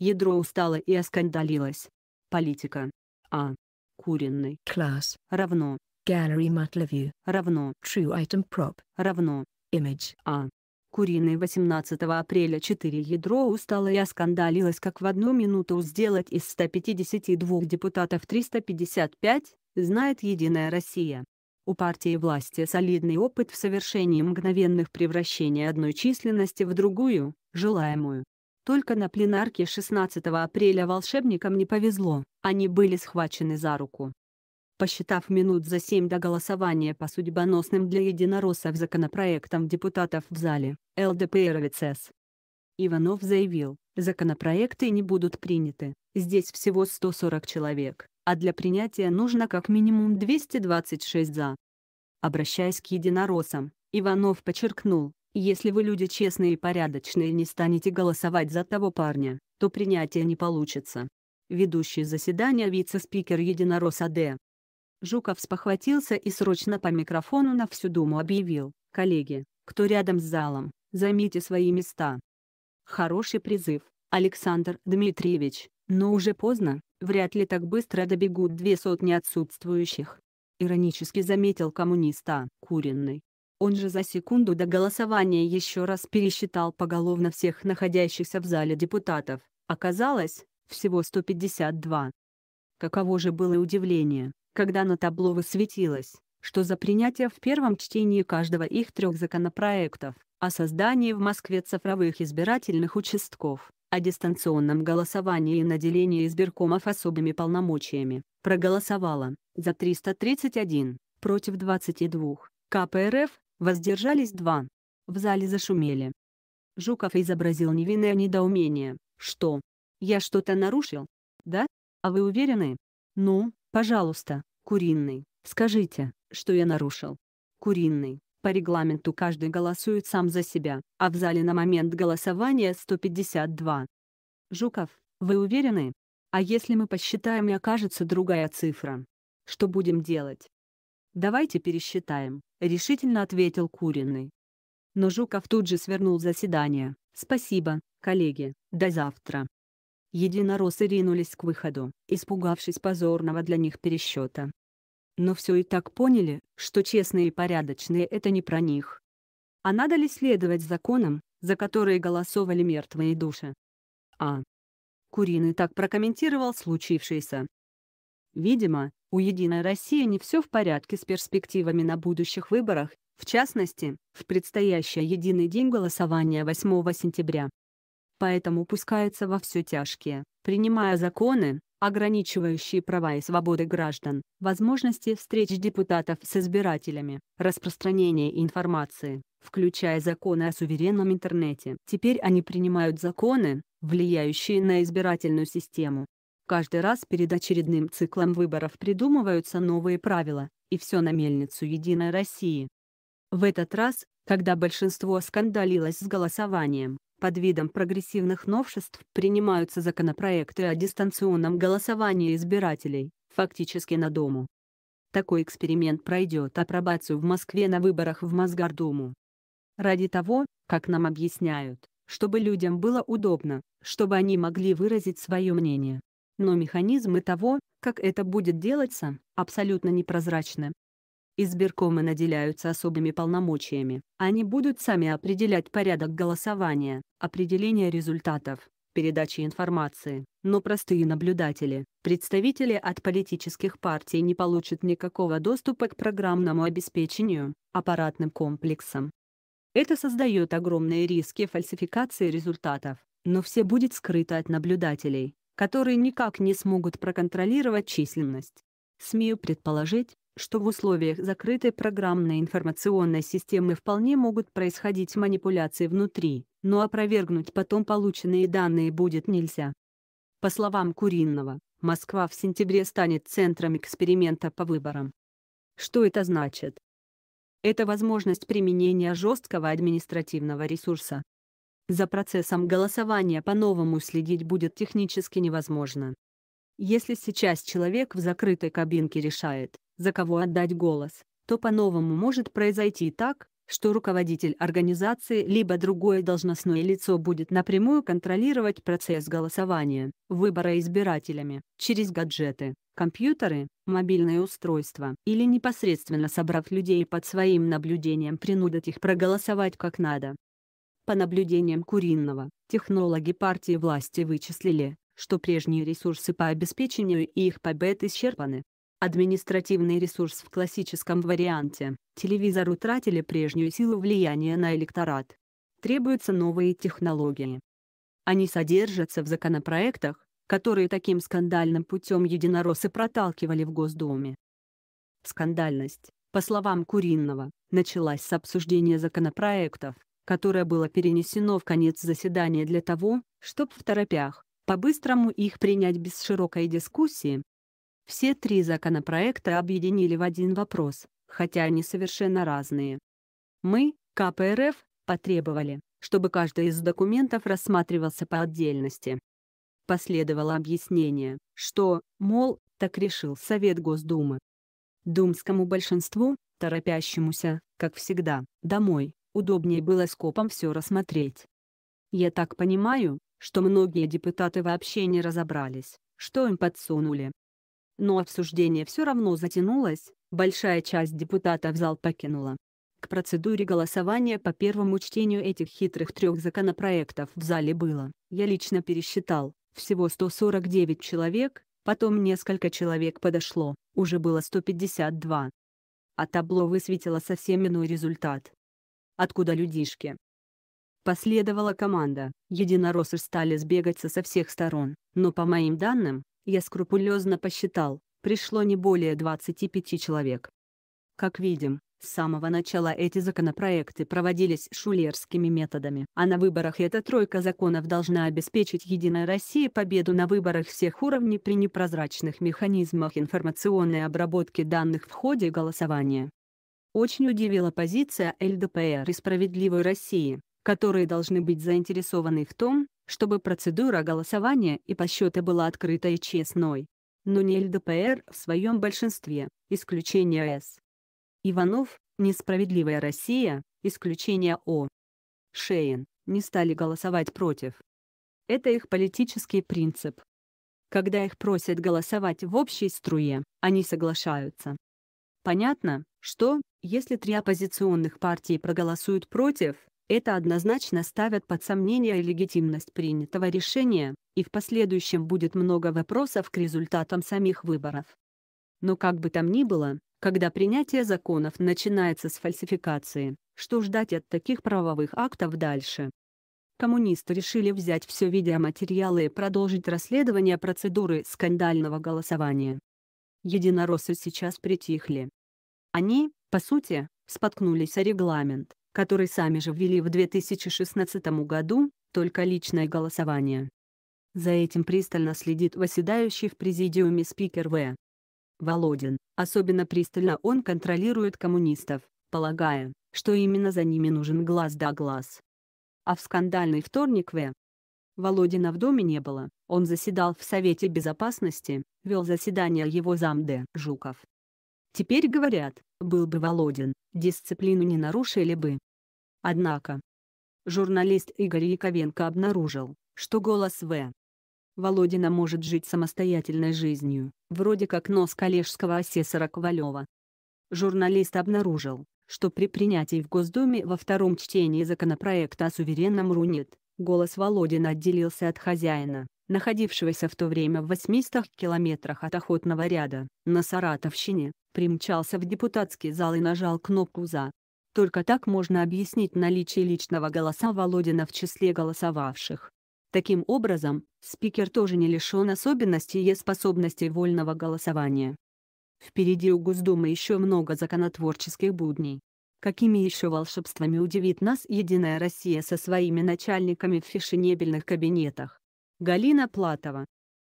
Ядро устало и оскандалилось. Политика. А. Куриный. Класс. Равно. Gallery Matleview. Равно. True item prop. Равно. Image. А. Куриный 18 апреля 4 ядро устало и оскандалилось как в одну минуту сделать из 152 депутатов 355, знает Единая Россия. У партии власти солидный опыт в совершении мгновенных превращений одной численности в другую, желаемую. Только на пленарке 16 апреля волшебникам не повезло, они были схвачены за руку. Посчитав минут за семь до голосования по судьбоносным для единороссов законопроектам депутатов в зале, ЛДПР ЛДПРовец Иванов заявил, законопроекты не будут приняты, здесь всего 140 человек, а для принятия нужно как минимум 226 «за». Обращаясь к единороссам, Иванов подчеркнул, если вы люди честные и порядочные и не станете голосовать за того парня, то принятие не получится. Ведущий заседания вице-спикер Единорос АД. Жуков спохватился и срочно по микрофону на всю Думу объявил, коллеги, кто рядом с залом, займите свои места. Хороший призыв, Александр Дмитриевич, но уже поздно, вряд ли так быстро добегут две сотни отсутствующих. Иронически заметил коммуниста, куренный. Он же за секунду до голосования еще раз пересчитал поголовно всех находящихся в зале депутатов. Оказалось, всего 152. Каково же было удивление, когда на табло высветилось, что за принятие в первом чтении каждого их трех законопроектов о создании в Москве цифровых избирательных участков, о дистанционном голосовании и наделении избиркомов особыми полномочиями, проголосовало за 331, против 22, КПРФ, Воздержались два. В зале зашумели. Жуков изобразил невинное недоумение. «Что? Я что-то нарушил? Да? А вы уверены? Ну, пожалуйста, Куриный, скажите, что я нарушил?» Куриный. По регламенту каждый голосует сам за себя, а в зале на момент голосования 152. Жуков, вы уверены? А если мы посчитаем и окажется другая цифра? Что будем делать? Давайте пересчитаем. — решительно ответил Куриный. Но Жуков тут же свернул заседание. «Спасибо, коллеги, до завтра». Единороссы ринулись к выходу, испугавшись позорного для них пересчета. Но все и так поняли, что честные и порядочные — это не про них. А надо ли следовать законам, за которые голосовали мертвые души? А. Куриный так прокомментировал случившееся. Видимо, у «Единой России» не все в порядке с перспективами на будущих выборах, в частности, в предстоящий единый день голосования 8 сентября. Поэтому пускается во все тяжкие, принимая законы, ограничивающие права и свободы граждан, возможности встреч депутатов с избирателями, распространение информации, включая законы о суверенном интернете. Теперь они принимают законы, влияющие на избирательную систему, Каждый раз перед очередным циклом выборов придумываются новые правила, и все на мельницу Единой России. В этот раз, когда большинство скандалилось с голосованием, под видом прогрессивных новшеств принимаются законопроекты о дистанционном голосовании избирателей, фактически на дому. Такой эксперимент пройдет апробацию в Москве на выборах в Мосгордуму. Ради того, как нам объясняют, чтобы людям было удобно, чтобы они могли выразить свое мнение но механизмы того, как это будет делаться, абсолютно непрозрачны. Избиркомы наделяются особыми полномочиями, они будут сами определять порядок голосования, определение результатов, передачи информации, но простые наблюдатели, представители от политических партий не получат никакого доступа к программному обеспечению, аппаратным комплексам. Это создает огромные риски фальсификации результатов, но все будет скрыто от наблюдателей, которые никак не смогут проконтролировать численность. Смею предположить, что в условиях закрытой программной информационной системы вполне могут происходить манипуляции внутри, но опровергнуть потом полученные данные будет нельзя. По словам Куринного, Москва в сентябре станет центром эксперимента по выборам. Что это значит? Это возможность применения жесткого административного ресурса, за процессом голосования по-новому следить будет технически невозможно. Если сейчас человек в закрытой кабинке решает, за кого отдать голос, то по-новому может произойти так, что руководитель организации либо другое должностное лицо будет напрямую контролировать процесс голосования, выбора избирателями, через гаджеты, компьютеры, мобильные устройства, или непосредственно собрав людей под своим наблюдением принудят их проголосовать как надо. По наблюдениям Куринного, технологи партии власти вычислили, что прежние ресурсы по обеспечению и их побед исчерпаны. Административный ресурс в классическом варианте, телевизор утратили прежнюю силу влияния на электорат. Требуются новые технологии. Они содержатся в законопроектах, которые таким скандальным путем единороссы проталкивали в Госдуме. Скандальность, по словам Куринного, началась с обсуждения законопроектов, которое было перенесено в конец заседания для того, чтобы в торопях по-быстрому их принять без широкой дискуссии. Все три законопроекта объединили в один вопрос, хотя они совершенно разные. Мы, КПРФ, потребовали, чтобы каждый из документов рассматривался по отдельности. Последовало объяснение, что, мол, так решил Совет Госдумы. Думскому большинству, торопящемуся, как всегда, домой, удобнее было скопом все рассмотреть. Я так понимаю, что многие депутаты вообще не разобрались, что им подсунули. Но обсуждение все равно затянулось, большая часть депутатов зал покинула. К процедуре голосования по первому чтению этих хитрых трех законопроектов в зале было, я лично пересчитал, всего 149 человек, потом несколько человек подошло, уже было 152. А табло высветило совсем иной результат откуда людишки. Последовала команда, единороссы стали сбегаться со всех сторон, но по моим данным, я скрупулезно посчитал, пришло не более 25 человек. Как видим, с самого начала эти законопроекты проводились шулерскими методами, а на выборах эта тройка законов должна обеспечить «Единой России» победу на выборах всех уровней при непрозрачных механизмах информационной обработки данных в ходе голосования. Очень удивила позиция ЛДПР и «Справедливой России», которые должны быть заинтересованы в том, чтобы процедура голосования и подсчета была открытой и честной. Но не ЛДПР в своем большинстве, исключение С. Иванов, «Несправедливая Россия», исключение О. Шейн, не стали голосовать против. Это их политический принцип. Когда их просят голосовать в общей струе, они соглашаются. Понятно, что, если три оппозиционных партии проголосуют против, это однозначно ставит под сомнение легитимность принятого решения, и в последующем будет много вопросов к результатам самих выборов. Но как бы там ни было, когда принятие законов начинается с фальсификации, что ждать от таких правовых актов дальше? Коммунисты решили взять все видеоматериалы и продолжить расследование процедуры скандального голосования. Единороссы сейчас притихли, они, по сути, споткнулись о регламент, который сами же ввели в 2016 году, только личное голосование. За этим пристально следит восседающий в президиуме спикер В. Володин. Особенно пристально он контролирует коммунистов, полагая, что именно за ними нужен глаз да глаз. А в скандальный вторник В. Володина в доме не было, он заседал в Совете Безопасности, вел заседание его зам Д. Жуков. Теперь говорят, был бы Володин, дисциплину не нарушили бы. Однако, журналист Игорь Яковенко обнаружил, что голос В. Володина может жить самостоятельной жизнью, вроде как нос коллежского асессора Ковалева. Журналист обнаружил, что при принятии в Госдуме во втором чтении законопроекта о суверенном рунет голос Володина отделился от хозяина находившегося в то время в 800 километрах от охотного ряда, на Саратовщине, примчался в депутатский зал и нажал кнопку «За». Только так можно объяснить наличие личного голоса Володина в числе голосовавших. Таким образом, спикер тоже не лишен особенностей и способностей вольного голосования. Впереди у Госдумы еще много законотворческих будней. Какими еще волшебствами удивит нас Единая Россия со своими начальниками в фешенебельных кабинетах? Галина Платова.